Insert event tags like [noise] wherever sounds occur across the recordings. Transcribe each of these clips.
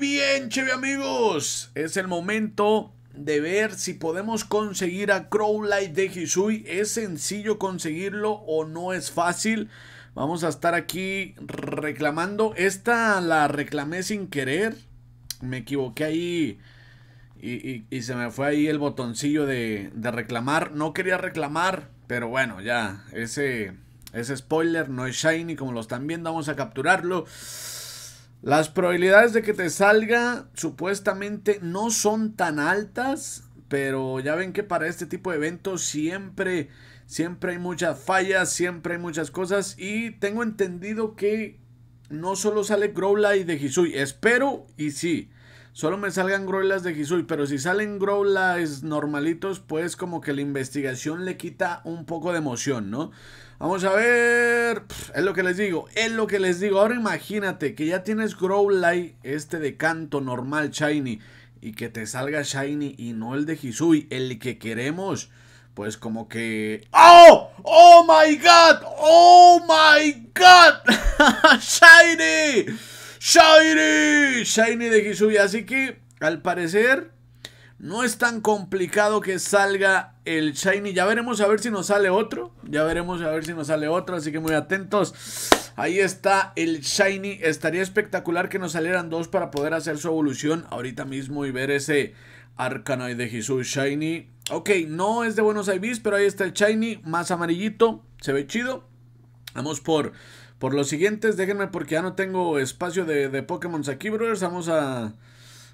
bien, cheve amigos. Es el momento de ver si podemos conseguir a Crowlight de Hisui. ¿Es sencillo conseguirlo o no es fácil? Vamos a estar aquí reclamando. Esta la reclamé sin querer. Me equivoqué ahí. Y, se me fue ahí el botoncillo de, de, reclamar. No quería reclamar. Pero bueno, ya. Ese, ese spoiler no es shiny como lo están viendo. Vamos a capturarlo. Las probabilidades de que te salga supuestamente no son tan altas, pero ya ven que para este tipo de eventos siempre, siempre hay muchas fallas, siempre hay muchas cosas y tengo entendido que no solo sale Growlite de Hisui, espero y sí solo me salgan growlas de Hisui, pero si salen growlas normalitos, pues como que la investigación le quita un poco de emoción, ¿no? Vamos a ver, es lo que les digo, es lo que les digo. Ahora imagínate que ya tienes Growlite, este de canto normal, Shiny, y que te salga Shiny y no el de Hisui, el que queremos. Pues como que... ¡Oh! ¡Oh my god! ¡Oh my god! [laughs] ¡Shiny! Shiny, Shiny de Hisui. Así que, al parecer, no es tan complicado que salga el Shiny. Ya veremos a ver si nos sale otro. Ya veremos a ver si nos sale otro. Así que muy atentos. Ahí está el Shiny. Estaría espectacular que nos salieran dos para poder hacer su evolución ahorita mismo y ver ese Arcanoid de Hisui Shiny. Ok, no es de Buenos Aires, pero ahí está el Shiny. Más amarillito. Se ve chido. Vamos por por los siguientes. Déjenme porque ya no tengo espacio de, Pokémon aquí, brothers. Vamos a,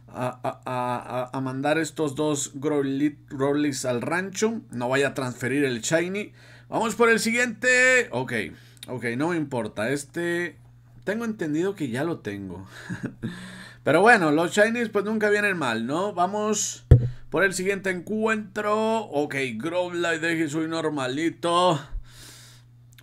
a, mandar estos dos Growlithe al rancho. No vaya a transferir el Shiny. Vamos por el siguiente. Ok, ok, no me importa. Este... Tengo entendido que ya lo tengo. [laughs] Pero bueno, los Shinies pues nunca vienen mal, ¿no? Vamos por el siguiente encuentro. Ok, Growlithe, deje soy normalito.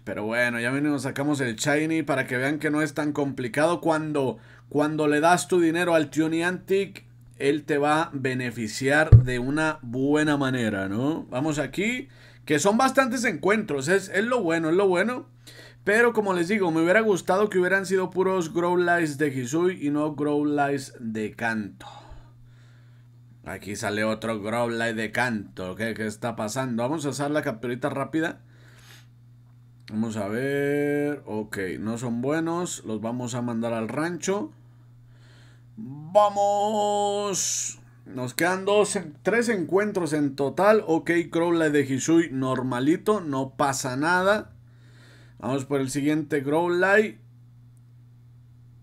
Pero bueno, ya venimos, sacamos el Shiny para que vean que no es tan complicado. Cuando, cuando le das tu dinero al Tuniantic, él te va a beneficiar de una buena manera, ¿no? Vamos aquí, que son bastantes encuentros, es, es lo bueno, es lo bueno. Pero como les digo, me hubiera gustado que hubieran sido puros Grow de Hisui y no Grow de Canto. Aquí sale otro Grow de Canto. ¿Qué, ¿Qué está pasando? Vamos a usar la capturita rápida. Vamos a ver. Ok, no son buenos. Los vamos a mandar al rancho. ¡Vamos! Nos quedan dos, tres encuentros en total. Ok, la de Hisui normalito. No pasa nada. Vamos por el siguiente Light.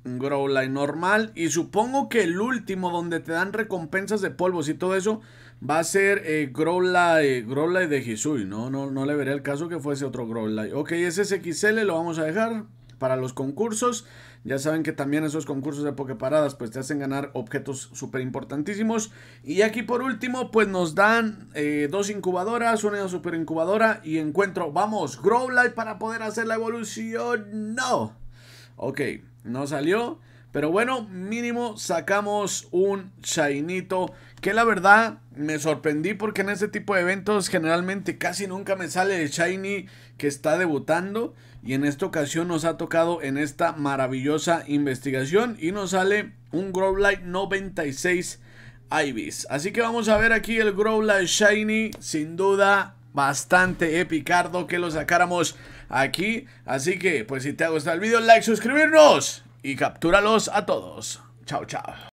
Growlite normal. Y supongo que el último, donde te dan recompensas de polvos y todo eso, va a ser eh, Growlite, eh, de Hisui. No, no, no le veré el caso que fuese otro Growlite. Ok, ese XL, lo vamos a dejar para los concursos. Ya saben que también esos concursos de paradas pues te hacen ganar objetos súper importantísimos. Y aquí por último pues nos dan eh, dos incubadoras, una super incubadora y encuentro, vamos, Growlite para poder hacer la evolución. No. Ok. No salió. Pero bueno, mínimo sacamos un Shiny Que la verdad me sorprendí porque en este tipo de eventos generalmente casi nunca me sale el Shiny que está debutando. Y en esta ocasión nos ha tocado en esta maravillosa investigación. Y nos sale un Growlite 96 Ibis. Así que vamos a ver aquí el Growlite Shiny. Sin duda bastante epicardo que lo sacáramos aquí. Así que, pues si te ha gustado el vídeo, like, suscribirnos y captúralos a todos. Chao, chao.